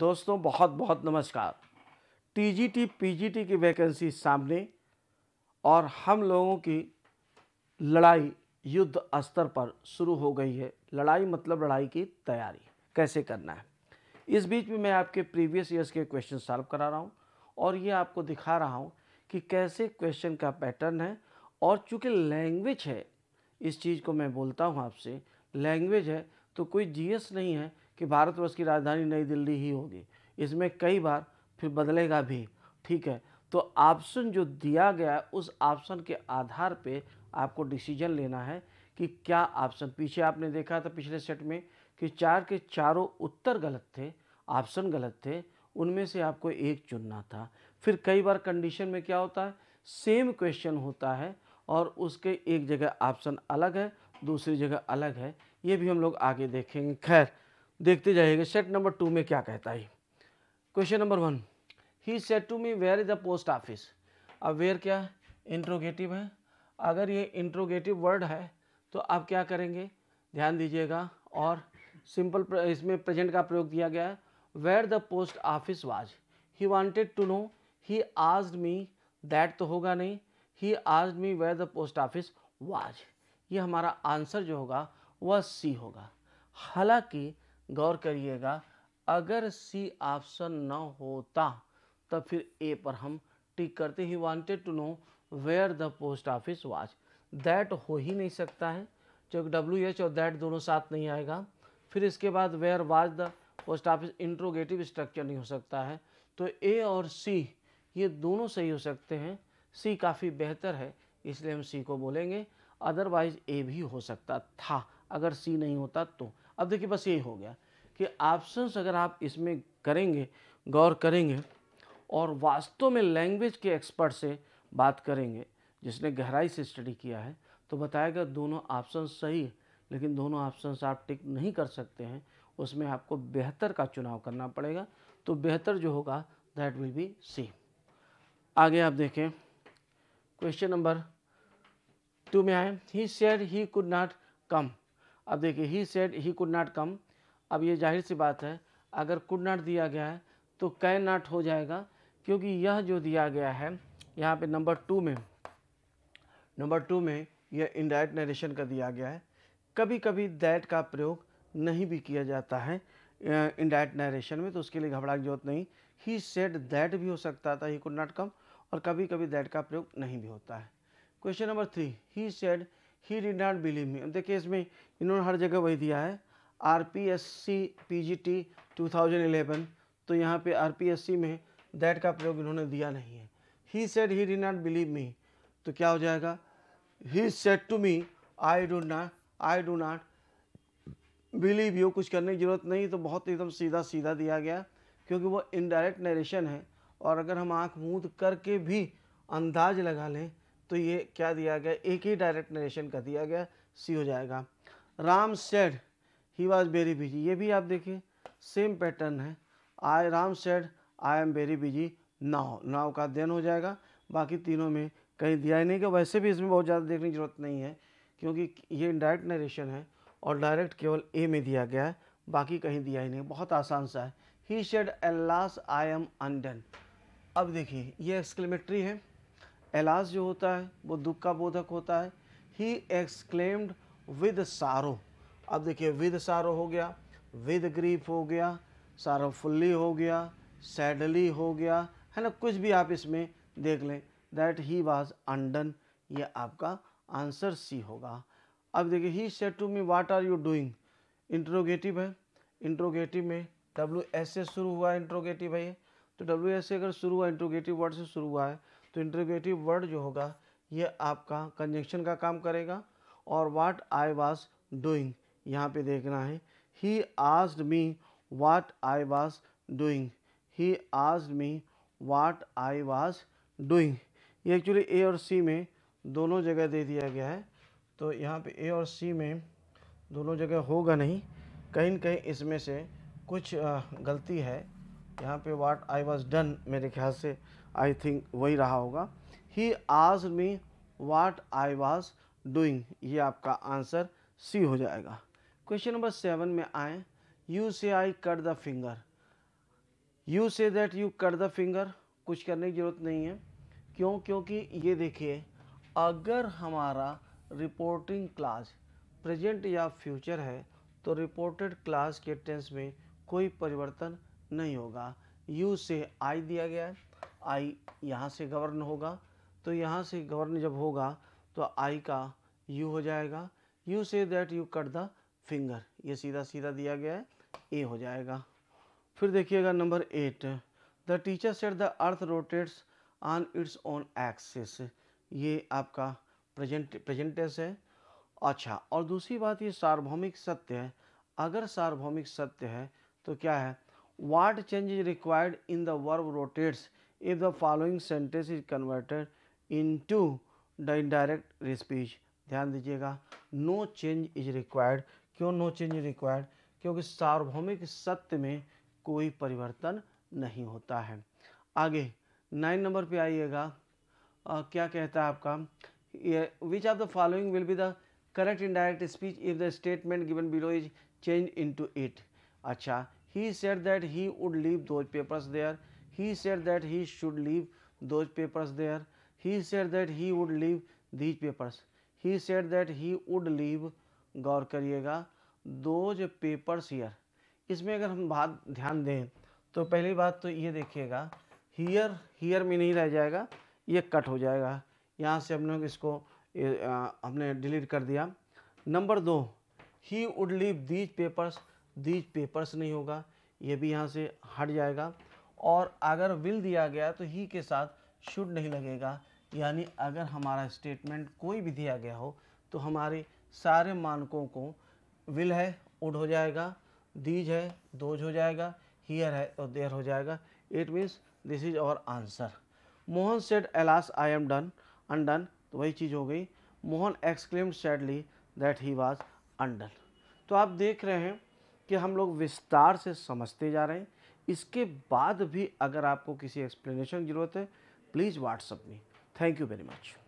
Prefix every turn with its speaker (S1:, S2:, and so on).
S1: दोस्तों बहुत बहुत नमस्कार टीजीटी पीजीटी की वैकेंसी सामने और हम लोगों की लड़ाई युद्ध स्तर पर शुरू हो गई है लड़ाई मतलब लड़ाई की तैयारी कैसे करना है इस बीच में मैं आपके प्रीवियस ईयर्स के क्वेश्चन सॉल्व करा रहा हूँ और ये आपको दिखा रहा हूँ कि कैसे क्वेश्चन का पैटर्न है और चूँकि लैंग्वेज है इस चीज़ को मैं बोलता हूँ आपसे लैंग्वेज है तो कोई जीएस नहीं है कि भारतवर्ष की राजधानी नई दिल्ली ही होगी इसमें कई बार फिर बदलेगा भी ठीक है तो ऑप्शन जो दिया गया है उस ऑप्शन के आधार पे आपको डिसीजन लेना है कि क्या ऑप्शन पीछे आपने देखा था पिछले सेट में कि चार के चारों उत्तर गलत थे ऑप्शन गलत थे उनमें से आपको एक चुनना था फिर कई बार कंडीशन में क्या होता है सेम क्वेश्चन होता है और उसके एक जगह ऑप्शन अलग है दूसरी जगह अलग है ये भी हम लोग आगे देखेंगे खैर देखते जाइएगा सेट नंबर टू में क्या कहता है question number one he said to me where is the post office अब वेयर क्या है इंट्रोगेटिव है अगर ये इंट्रोगेटिव वर्ड है तो आप क्या करेंगे ध्यान दीजिएगा और सिंपल इसमें प्रेजेंट का प्रयोग दिया गया है where the post office was he wanted to know he आज मी दैट तो होगा नहीं ही आज me where the post office was ये हमारा आंसर जो होगा वह सी होगा हालांकि गौर करिएगा अगर सी ऑप्शन न होता तो फिर ए पर हम टिक करते he wanted to know where the post office was that हो ही नहीं सकता है क्योंकि डब्ल्यू एच और दैट दोनों साथ नहीं आएगा फिर इसके बाद where was the post office interrogative structure नहीं हो सकता है तो ए और सी ये दोनों सही हो सकते हैं सी काफ़ी बेहतर है इसलिए हम सी को बोलेंगे अदरवाइज ए भी हो सकता था अगर सी नहीं होता तो अब देखिए बस यही हो गया कि ऑप्शंस अगर आप इसमें करेंगे गौर करेंगे और वास्तव में लैंग्वेज के एक्सपर्ट से बात करेंगे जिसने गहराई से स्टडी किया है तो बताएगा दोनों ऑप्शन सही है लेकिन दोनों ऑप्शन आप टिक नहीं कर सकते हैं उसमें आपको बेहतर का चुनाव करना पड़ेगा तो बेहतर जो होगा दैट विल बी सी आगे आप देखें क्वेश्चन नंबर टू में आए he said he could not come अब देखिए ही सेड ही कुड नाट कम अब ये जाहिर सी बात है अगर कुड नाट दिया गया है तो कै नाट हो जाएगा क्योंकि यह जो दिया गया है यहाँ पे नंबर टू में नंबर टू में यह इनडायरेक्ट नरेशन का दिया गया है कभी कभी दैट का प्रयोग नहीं भी किया जाता है इनडायरेक्ट नरेशन में तो उसके लिए घबरा की जरूरत नहीं ही सेड दैट भी हो सकता था ही कुड नाट कम और कभी कभी दैट का प्रयोग नहीं भी होता है question number three he said he did not believe me देखिए इसमें इन्होंने हर जगह वही दिया है R P S C P G T two thousand eleven तो यहाँ पे आर पी एस सी में दैट का प्रयोग इन्होंने दिया नहीं है he said he did not believe me तो क्या हो जाएगा he said to me I do not I do not believe you कुछ करने की ज़रूरत नहीं तो बहुत एकदम सीधा सीधा दिया गया क्योंकि वो इनडायरेक्ट नरेशन है और अगर हम आँख मूंद करके भी अंदाज लगा लें तो ये क्या दिया गया एक ही डायरेक्ट नरेशन का दिया गया सी हो जाएगा Ram said he was very busy ये भी आप देखिए सेम पैटर्न है I Ram said I am very busy now नाव का अध्ययन हो जाएगा बाकी तीनों में कहीं दिया ही नहीं कि वैसे भी इसमें बहुत ज़्यादा देखने की जरूरत नहीं है क्योंकि ये डायरेक्ट नरेशन है और डायरेक्ट केवल ए में दिया गया है बाकी कहीं दिया ही नहीं बहुत आसान सा है he said alas I am undone अब देखिए ये एक्सक्लेमेटरी है एलास जो होता है वो दुख का बोधक होता है ही एक्सक्लेम्ड विद सारो अब देखिए विद सारो हो गया विद ग्रीफ हो गया सारोफुल्ली हो गया सैडली हो गया है ना कुछ भी आप इसमें देख लें दैट ही वाज अंडन ये आपका आंसर सी होगा अब देखिए he said to me what are you doing interrogative है इंट्रोगेटिव में डब्ल्यू एस ए शुरू हुआ इंट्रोगेटिव है ये तो डब्ल्यू एस ए अगर शुरू हुआ इंट्रोगेटिव वर्ड से शुरू हुआ है तो इंटरग्रेटिव वर्ड जो होगा ये आपका कंजेंशन का काम करेगा और वाट आई वाज डूइंग यहाँ पे देखना है ही आज me what I was doing he आज me what I was doing ये एक्चुअली ए और सी में दोनों जगह दे दिया गया है तो यहाँ पे ए और सी में दोनों जगह होगा नहीं कहीं ना कहीं इसमें से कुछ गलती है यहाँ पे वाट आई वाज डन मेरे ख्याल से आई थिंक वही रहा होगा ही आज me what I was doing ये आपका आंसर सी हो जाएगा क्वेश्चन नंबर सेवन में A you say I cut the finger you say that you cut the finger कुछ करने की ज़रूरत नहीं है क्यों क्योंकि ये देखिए अगर हमारा रिपोर्टिंग क्लास प्रेजेंट या फ्यूचर है तो रिपोर्टेड क्लास के टेंस में कोई परिवर्तन नहीं होगा यू से आई दिया गया है आई यहाँ से गवर्न होगा तो यहाँ से गवर्न जब होगा तो आई का यू हो जाएगा you say that you cut the finger ये सीधा सीधा दिया गया है ए हो जाएगा फिर देखिएगा number eight the teacher said the earth rotates on its own axis ये आपका प्रेजेंट प्रेजेंटेस है अच्छा और दूसरी बात ये सार्वभौमिक सत्य है अगर सार्वभौमिक सत्य है तो क्या है what change is required in the verb rotates if the following sentence is converted into the indirect speech ध्यान दीजिएगा no change is required क्यों no change is required क्योंकि सार्वभौमिक सत्य में कोई परिवर्तन नहीं होता है आगे नाइन नंबर पे आइएगा क्या कहता है आपका which of the following will be the correct indirect speech if the statement given below is change into it अच्छा he said that he would leave those papers there He said that he should leave those papers there. He said that he would leave these papers. He said that he would leave gaur kariyega those papers here isme agar hum baat dhyan dein to pehli baat to ye dekhiyega here here mein nahi reh jayega ye cut ho jayega yahan se hum log isko हमने delete कर दिया number दो he would leave these papers these papers नहीं होगा ये भी यहाँ से हट जाएगा और अगर विल दिया गया तो ही के साथ शुड नहीं लगेगा यानी अगर हमारा स्टेटमेंट कोई भी दिया गया हो तो हमारे सारे मानकों को विल है उड हो जाएगा दीज है दोज हो जाएगा हीयर है और देयर हो जाएगा it means this is our answer Mohan said alas I am done undone तो वही चीज़ हो गई Mohan exclaim sadly that he was undone तो आप देख रहे हैं कि हम लोग विस्तार से समझते जा रहे हैं इसके बाद भी अगर आपको किसी एक्सप्लेनेशन की ज़रूरत है please WhatsApp me thank you very much